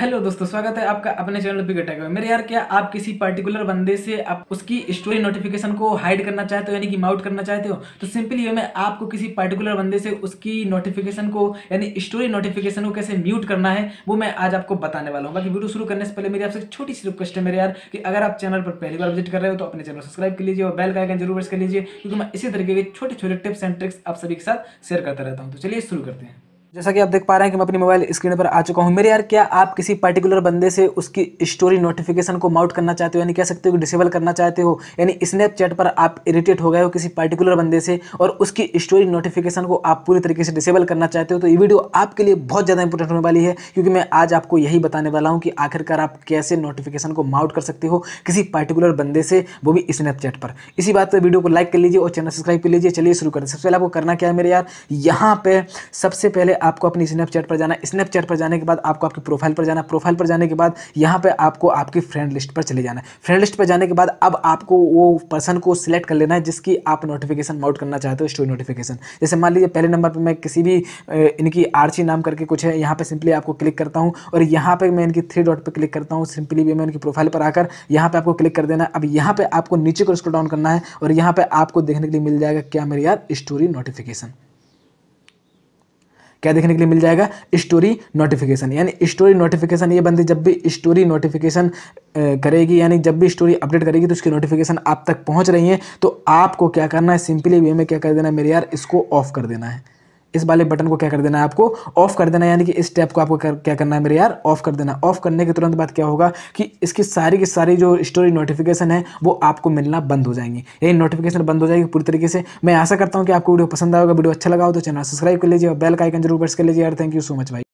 hello दोस्तों स्वागत है आपका अपने चैनल पे गेटा मेरे यार क्या आप किसी पर्टिकुलर बंदे से आप उसकी स्टोरी नोटिफिकेशन को हाइड करना चाहते हो यानी कि माउट करना चाहते हो तो सिंपली ये मैं आपको किसी पर्टिकुलर बंदे से उसकी नोटिफिकेशन को यानी स्टोरी नोटिफिकेशन को कैसे म्यूट करना है वो मैं आज आपको बताने वाला हूँ बाकी वीडियो शुरू करने से पहले मेरी आपसे छोटी सी रिक्वेस्ट है मेरे यार कि अगर आप चैनल पर पहली बार विजिट कर रहे हो तो अपने चैनल सब्सक्राइब कर लीजिए और बेल का आइकन जरूर प्रेस कर लीजिए क्योंकि मैं इसी तरीके के छोटे छोटे टिप्स एंड ट्रिक्स आप सभी के साथ शेयर करता रहता हूँ तो चलिए शुरू करते हैं जैसा कि आप देख पा रहे हैं कि मैं अपनी मोबाइल स्क्रीन पर आ चुका हूँ मेरे यार क्या आप किसी पर्टिकुलर बंदे से उसकी स्टोरी नोटिफिकेशन को माउट करना चाहते हो यानी कह सकते हो कि डिसेबल करना चाहते हो यानी स्नैपचैट पर आप इरिटेट हो गए हो किसी पर्टिकुलर बंदे से और उसकी स्टोरी नोटिफिकेशन को आप पूरी तरीके से डिसेबल करना चाहते हो तो ये वीडियो आपके लिए बहुत ज़्यादा इंपॉर्टेंट होने वाली है क्योंकि मैं आज आपको यही बताने वाला हूँ कि आखिरकार आप कैसे नोटिफिकेशन को माउट कर सकते हो किसी पर्टिकुलर बंदे से वो भी स्नैपचैट पर इसी बात पर वीडियो को लाइक कर लीजिए और चैनल सब्सक्राइब कर लीजिए चलिए शुरू करें सबसे पहले आपको करना क्या है मेरे यार यहाँ पर सबसे पहले आपको अपनी स्नैपचैट पर जाना स्नैपचैट पर जाने के बाद आपको आपकी प्रोफाइल पर जाना प्रोफाइल पर जाने के बाद यहाँ पर आपको आपकी फ्रेंड लिस्ट पर चले जाना फ्रेंड लिस्ट पर जाने के बाद अब आपको वो पर्सन को सिलेक्ट कर लेना है जिसकी आप नोटिफिकेशन माउट करना चाहते हो स्टोरी नोटिफिकेशन जैसे मान लीजिए पहले नंबर पर मैं किसी भी इनकी आरची नाम करके कुछ है यहाँ पर सिंपली आपको क्लिक करता हूँ और यहाँ पर मैं इनकी थ्री डॉट पर क्लिक करता हूँ सिंपली भी मैं इनकी प्रोफाइल पर आकर यहाँ पर आपको क्लिक कर देना अब यहाँ पर आपको नीचे को स्क्रॉल डाउन करना है और यहाँ पर आपको देखने के लिए मिल जाएगा क्या मेरे यार स्टोरी नोटिफिकेशन क्या देखने के लिए मिल जाएगा स्टोरी नोटिफिकेशन यानी स्टोरी नोटिफिकेशन ये बंदी जब भी स्टोरी नोटिफिकेशन करेगी यानी जब भी स्टोरी अपडेट करेगी तो उसकी नोटिफिकेशन आप तक पहुँच रही है तो आपको क्या करना है सिंपली वे में क्या कर देना है मेरे यार इसको ऑफ कर देना है इस वाले बटन को क्या कर देना है आपको ऑफ कर देना है यानी कि इस टैप को आपको कर, क्या करना है मेरे यार ऑफ कर देना ऑफ करने के तुरंत बाद क्या होगा कि इसकी सारी की सारी जो स्टोरी नोटिफिकेशन है वो आपको मिलना बंद हो जाएंगी यही नोटिफिकेशन बंद हो जाएगी पूरी तरीके से मैं आशा करता हूँ कि आपको वीडियो पसंद आएगा वीडियो अच्छा लगा हो तो चैनल सब्सक्राइब कर लीजिए और बेल का आइकन जरूर प्रेस कर लीजिए यार थैंक यू सो मच भाई